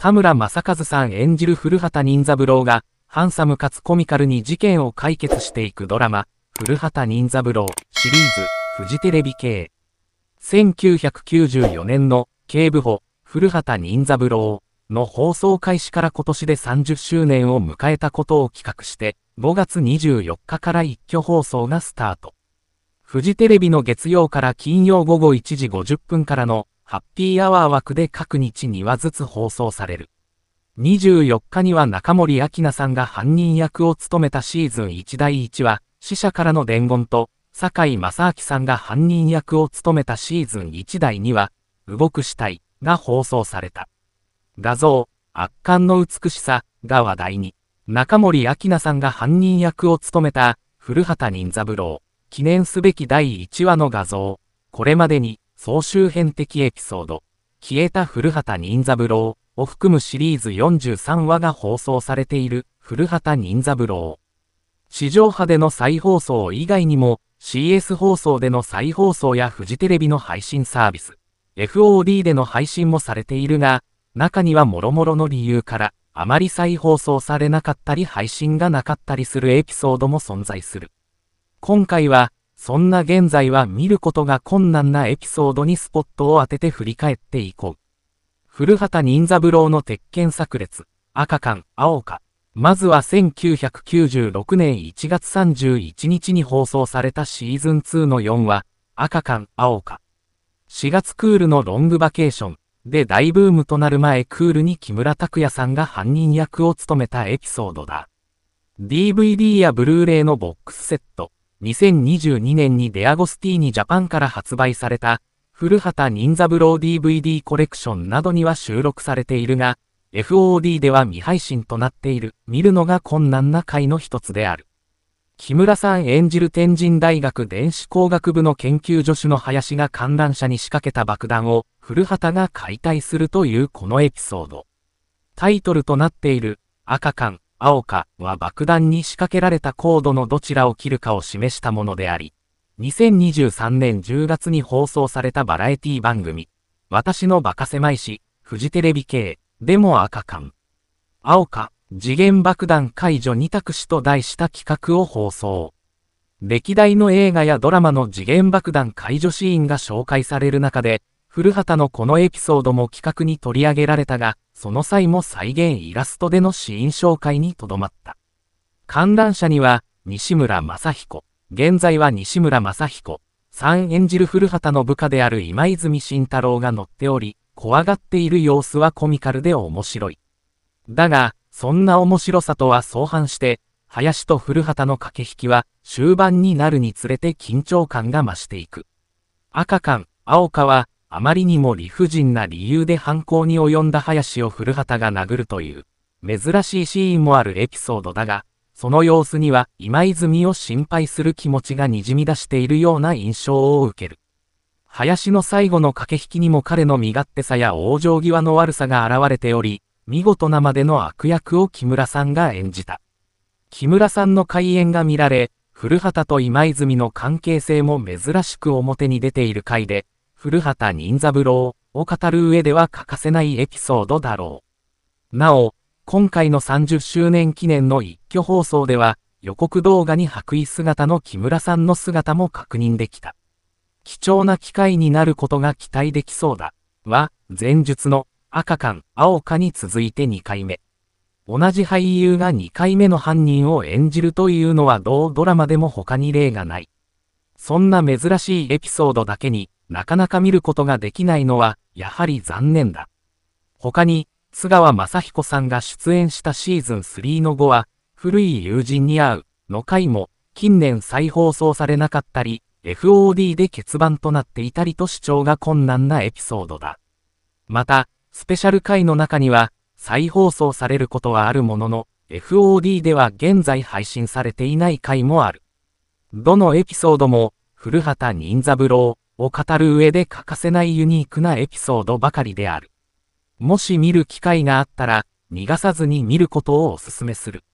田村正和さん演じる古畑任三郎が、ハンサムかつコミカルに事件を解決していくドラマ、古畑任三郎シリーズ、フジテレビ系。1994年の警部補、古畑任三郎の放送開始から今年で30周年を迎えたことを企画して、5月24日から一挙放送がスタート。フジテレビの月曜から金曜午後1時50分からのハッピーアワー枠で各日2話ずつ放送される。24日には中森明菜さんが犯人役を務めたシーズン1第1話、死者からの伝言と、井正明さんが犯人役を務めたシーズン1第2話、動く死体が放送された。画像、圧巻の美しさが話題に、中森明菜さんが犯人役を務めた古畑任三郎、記念すべき第1話の画像、これまでに総集編的エピソード、消えた古畑任三郎を含むシリーズ43話が放送されている古畑任三郎。地上波での再放送以外にも、CS 放送での再放送やフジテレビの配信サービス、FOD での配信もされているが、中にはもろもろの理由から、あまり再放送されなかったり配信がなかったりするエピソードも存在する。今回は、そんな現在は見ることが困難なエピソードにスポットを当てて振り返っていこう。古畑任三郎の鉄拳炸裂、赤館、青か。まずは1996年1月31日に放送されたシーズン2の4話、赤館、青か。4月クールのロングバケーションで大ブームとなる前クールに木村拓哉さんが犯人役を務めたエピソードだ。DVD やブルーレイのボックスセット、2022年にデアゴスティーニジャパンから発売された、古畑任三郎 DVD コレクションなどには収録されているが、FOD では未配信となっている、見るのが困難な回の一つである。木村さん演じる天神大学電子工学部の研究助手の林が観覧車に仕掛けた爆弾を古畑が解体するというこのエピソード。タイトルとなっている赤缶、青かは爆弾に仕掛けられたコードのどちらを切るかを示したものであり、2023年10月に放送されたバラエティ番組、私のバカ狭いし、フジテレビ系、でも赤缶。青か、次元爆弾解除二択肢と題した企画を放送。歴代の映画やドラマの次元爆弾解除シーンが紹介される中で、古畑のこのエピソードも企画に取り上げられたが、その際も再現イラストでの試飲紹介にとどまった。観覧車には、西村正彦、現在は西村正彦、さん演じる古畑の部下である今泉慎太郎が乗っており、怖がっている様子はコミカルで面白い。だが、そんな面白さとは相反して、林と古畑の駆け引きは終盤になるにつれて緊張感が増していく。赤間、青香はあまりにも理不尽な理由で犯行に及んだ林を古畑が殴るという、珍しいシーンもあるエピソードだが、その様子には今泉を心配する気持ちがにじみ出しているような印象を受ける。林の最後の駆け引きにも彼の身勝手さや往生際の悪さが現れており、見事なまでの悪役を木村さんが演じた。木村さんの開演が見られ、古畑と今泉の関係性も珍しく表に出ている回で、古畑任三郎を語る上では欠かせないエピソードだろう。なお、今回の30周年記念の一挙放送では、予告動画に白衣姿の木村さんの姿も確認できた。貴重な機会になることが期待できそうだ。は、前述の赤間、青かに続いて2回目。同じ俳優が2回目の犯人を演じるというのは同ドラマでも他に例がない。そんな珍しいエピソードだけに、なかなか見ることができないのは、やはり残念だ。他に、津川雅彦さんが出演したシーズン3の後は、古い友人に会う、の回も、近年再放送されなかったり、FOD で欠番となっていたりと主張が困難なエピソードだ。また、スペシャル回の中には、再放送されることはあるものの、FOD では現在配信されていない回もある。どのエピソードも、古畑任三郎、を語る上で欠かせないユニークなエピソードばかりである。もし見る機会があったら、逃がさずに見ることをお勧めする。